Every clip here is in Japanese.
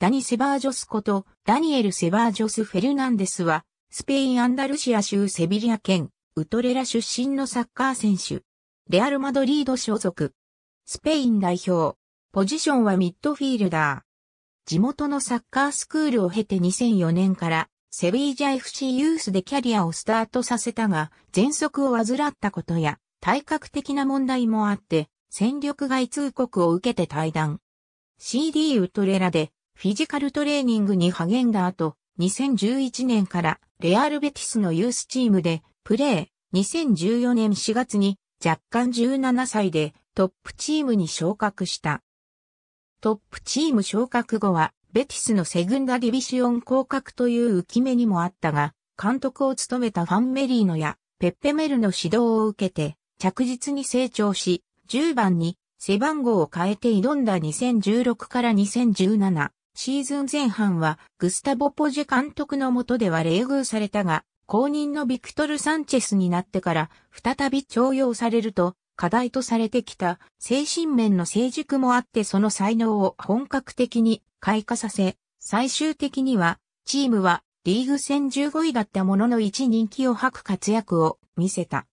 ダニ・セバージョスこと、ダニエル・セバージョス・フェルナンデスは、スペイン・アンダルシア州セビリア県、ウトレラ出身のサッカー選手。レアル・マドリード所属。スペイン代表。ポジションはミッドフィールダー。地元のサッカースクールを経て2004年から、セビージャ FC ユースでキャリアをスタートさせたが、喘息を患ったことや、体格的な問題もあって、戦力外通告を受けて退団。CD ウトレラでフィジカルトレーニングに励んだ後、2011年からレアルベティスのユースチームでプレー、2014年4月に若干17歳でトップチームに昇格した。トップチーム昇格後は、ベティスのセグンダディビシオン降格という浮き目にもあったが、監督を務めたファンメリーノやペッペメルの指導を受けて、着実に成長し、10番に背番号を変えて挑んだ2016から2017シーズン前半はグスタボ・ポジェ監督のもとでは冷遇されたが、後任のビクトル・サンチェスになってから再び徴用されると課題とされてきた精神面の成熟もあってその才能を本格的に開花させ、最終的にはチームはリーグ戦15位だったものの1人気を吐く活躍を見せた。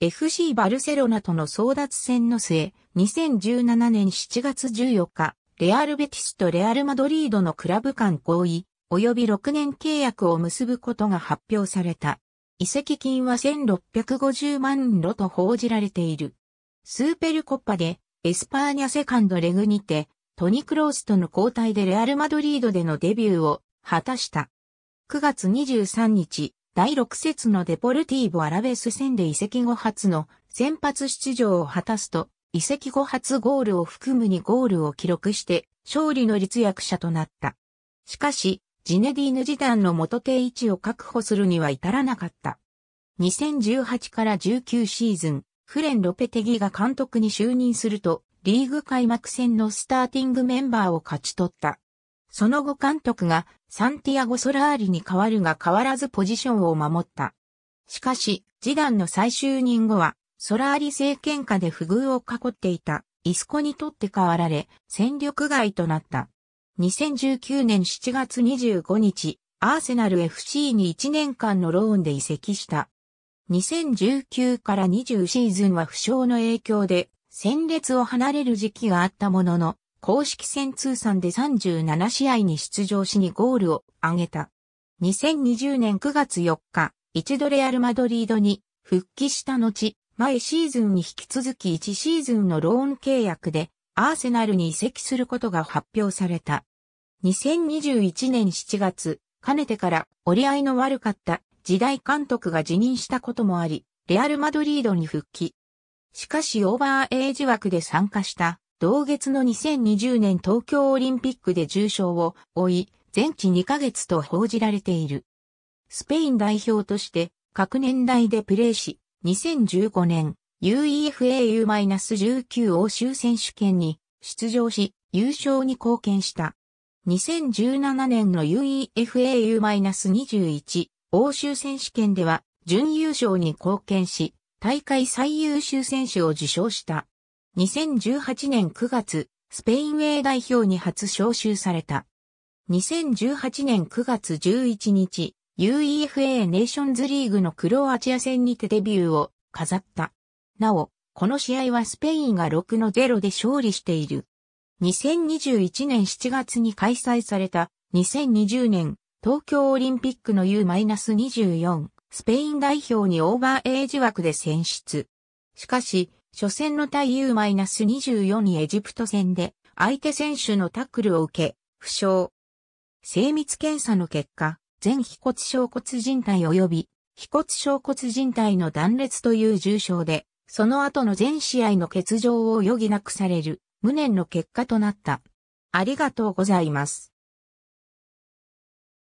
FC バルセロナとの争奪戦の末、2017年7月14日、レアル・ベティスとレアル・マドリードのクラブ間合意、及び6年契約を結ぶことが発表された。移籍金は1650万ロと報じられている。スーペルコッパで、エスパーニャセカンドレグにて、トニ・クロースとの交代でレアル・マドリードでのデビューを果たした。9月23日、第6節のデポルティーボ・アラベス戦で移籍後初の先発出場を果たすと、移籍後初ゴールを含む2ゴールを記録して、勝利の立役者となった。しかし、ジネディーヌ時短の元定位置を確保するには至らなかった。2018から19シーズン、フレン・ロペテギが監督に就任すると、リーグ開幕戦のスターティングメンバーを勝ち取った。その後監督がサンティアゴ・ソラーリに変わるが変わらずポジションを守った。しかし、ジダンの再就任後はソラーリ政権下で不遇を囲っていたイスコにとって変わられ戦力外となった。2019年7月25日、アーセナル FC に1年間のローンで移籍した。2019から20シーズンは負傷の影響で戦列を離れる時期があったものの、公式戦通算で37試合に出場しにゴールを挙げた。2020年9月4日、一度レアルマドリードに復帰した後、前シーズンに引き続き1シーズンのローン契約でアーセナルに移籍することが発表された。2021年7月、かねてから折り合いの悪かった時代監督が辞任したこともあり、レアル・マドリードに復帰。しかしオーバーエイジ枠で参加した同月の2020年東京オリンピックで重傷を負い、全治2ヶ月と報じられている。スペイン代表として各年代でプレーし、2015年 UEFA-19 u 欧州選手権に出場し優勝に貢献した。2017年の UEFA-21 u 欧州選手権では準優勝に貢献し大会最優秀選手を受賞した。2018年9月、スペインウェイ代表に初招集された。2018年9月11日、UEFA ネーションズリーグのクロアチア戦にてデビューを飾った。なお、この試合はスペインが6の0で勝利している。2021年7月に開催された2020年東京オリンピックの U-24 スペイン代表にオーバーエイジ枠で選出。しかし、初戦の対 U-24 にエジプト戦で相手選手のタックルを受け、負傷。精密検査の結果、全腓骨小骨靭帯及び、腓骨小骨靭帯の断裂という重症で、その後の全試合の欠場を余儀なくされる、無念の結果となった。ありがとうございます。